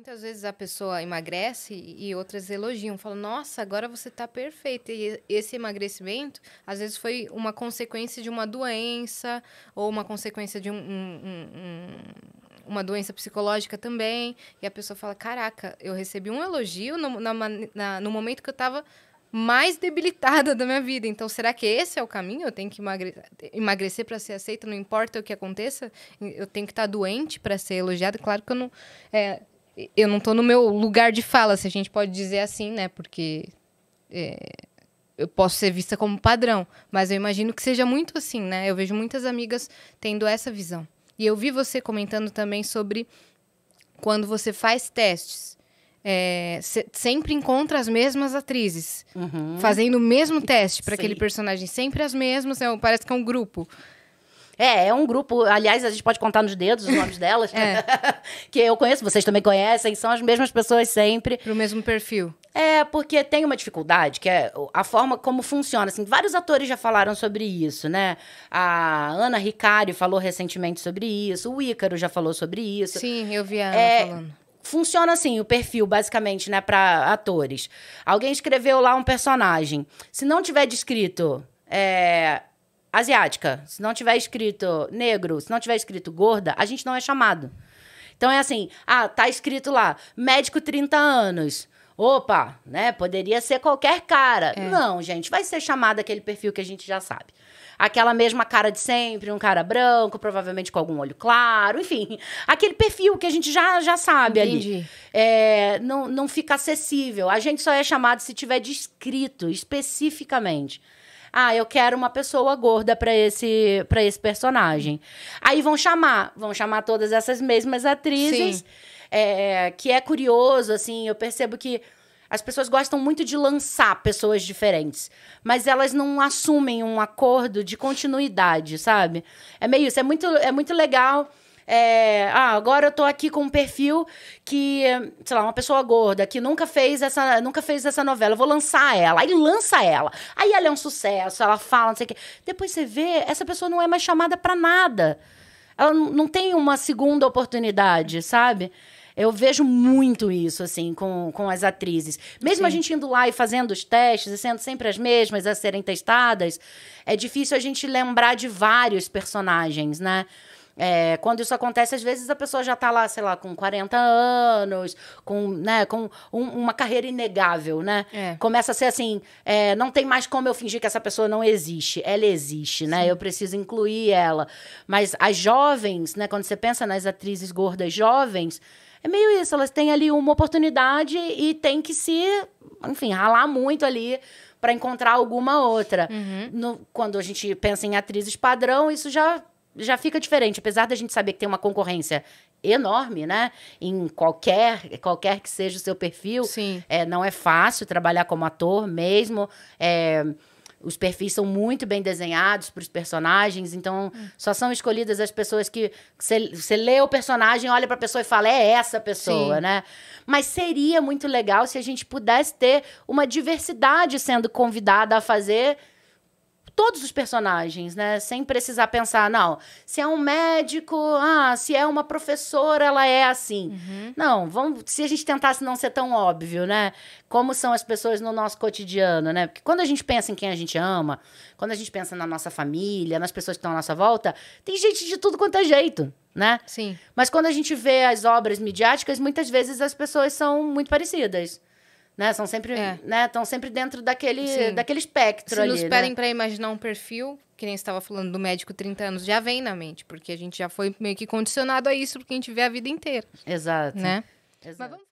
Muitas vezes a pessoa emagrece e outras elogiam, falam: "Nossa, agora você está perfeita". E esse emagrecimento, às vezes, foi uma consequência de uma doença ou uma consequência de um, um, um uma doença psicológica também. E a pessoa fala: Caraca, eu recebi um elogio no, na, na, no momento que eu estava mais debilitada da minha vida. Então, será que esse é o caminho? Eu tenho que emagrecer para ser aceita, não importa o que aconteça? Eu tenho que estar tá doente para ser elogiada? Claro que eu não. É, eu não estou no meu lugar de fala, se a gente pode dizer assim, né? Porque é, eu posso ser vista como padrão, mas eu imagino que seja muito assim, né? Eu vejo muitas amigas tendo essa visão. E eu vi você comentando também sobre quando você faz testes. É, sempre encontra as mesmas atrizes uhum. fazendo o mesmo teste para aquele personagem, sempre as mesmas, é parece que é um grupo. É, é um grupo. Aliás, a gente pode contar nos dedos os nomes delas, é. que eu conheço, vocês também conhecem, são as mesmas pessoas sempre. Pro mesmo perfil. É, porque tem uma dificuldade, que é a forma como funciona. Assim, vários atores já falaram sobre isso, né? A Ana Ricari falou recentemente sobre isso, o Ícaro já falou sobre isso. Sim, eu vi a Ana é, falando funciona assim o perfil basicamente né para atores alguém escreveu lá um personagem se não tiver descrito é, asiática, se não tiver escrito negro, se não tiver escrito gorda, a gente não é chamado. Então é assim, ah, tá escrito lá, médico 30 anos. Opa, né? Poderia ser qualquer cara. É. Não, gente, vai ser chamado aquele perfil que a gente já sabe. Aquela mesma cara de sempre, um cara branco, provavelmente com algum olho claro, enfim. Aquele perfil que a gente já, já sabe Entendi. ali. É, não, não fica acessível. A gente só é chamado se tiver descrito especificamente. Ah, eu quero uma pessoa gorda para esse para esse personagem. Aí vão chamar, vão chamar todas essas mesmas atrizes. É, que é curioso, assim, eu percebo que as pessoas gostam muito de lançar pessoas diferentes, mas elas não assumem um acordo de continuidade, sabe? É meio isso, é muito, é muito legal é, ah, agora eu tô aqui com um perfil que, sei lá, uma pessoa gorda que nunca fez essa, nunca fez essa novela. Eu vou lançar ela. Aí lança ela. Aí ela é um sucesso, ela fala, não sei o quê. Depois você vê, essa pessoa não é mais chamada para nada. Ela não tem uma segunda oportunidade, sabe? Eu vejo muito isso, assim, com, com as atrizes. Mesmo Sim. a gente indo lá e fazendo os testes, e sendo sempre as mesmas a serem testadas, é difícil a gente lembrar de vários personagens, né? É, quando isso acontece, às vezes a pessoa já está lá, sei lá, com 40 anos, com, né, com um, uma carreira inegável, né? É. Começa a ser assim, é, não tem mais como eu fingir que essa pessoa não existe. Ela existe, né? Sim. Eu preciso incluir ela. Mas as jovens, né, quando você pensa nas atrizes gordas jovens, é meio isso, elas têm ali uma oportunidade e tem que se, enfim, ralar muito ali para encontrar alguma outra. Uhum. No, quando a gente pensa em atrizes padrão, isso já já fica diferente, apesar da gente saber que tem uma concorrência enorme, né? Em qualquer qualquer que seja o seu perfil, Sim. É, não é fácil trabalhar como ator mesmo. É, os perfis são muito bem desenhados para os personagens, então hum. só são escolhidas as pessoas que você lê o personagem, olha para a pessoa e fala é essa pessoa, Sim. né? Mas seria muito legal se a gente pudesse ter uma diversidade sendo convidada a fazer todos os personagens, né? Sem precisar pensar, não, se é um médico, ah, se é uma professora, ela é assim. Uhum. Não, vamos, se a gente tentasse não ser tão óbvio, né? Como são as pessoas no nosso cotidiano, né? Porque quando a gente pensa em quem a gente ama, quando a gente pensa na nossa família, nas pessoas que estão à nossa volta, tem gente de tudo quanto é jeito, né? Sim. Mas quando a gente vê as obras midiáticas, muitas vezes as pessoas são muito parecidas né? São sempre, é. né? Estão sempre dentro daquele, daquele espectro Se ali, nos né? pedem né? para imaginar um perfil, que nem estava falando do médico 30 anos, já vem na mente, porque a gente já foi meio que condicionado a isso porque a gente vê a vida inteira. Exato. Né? Exato.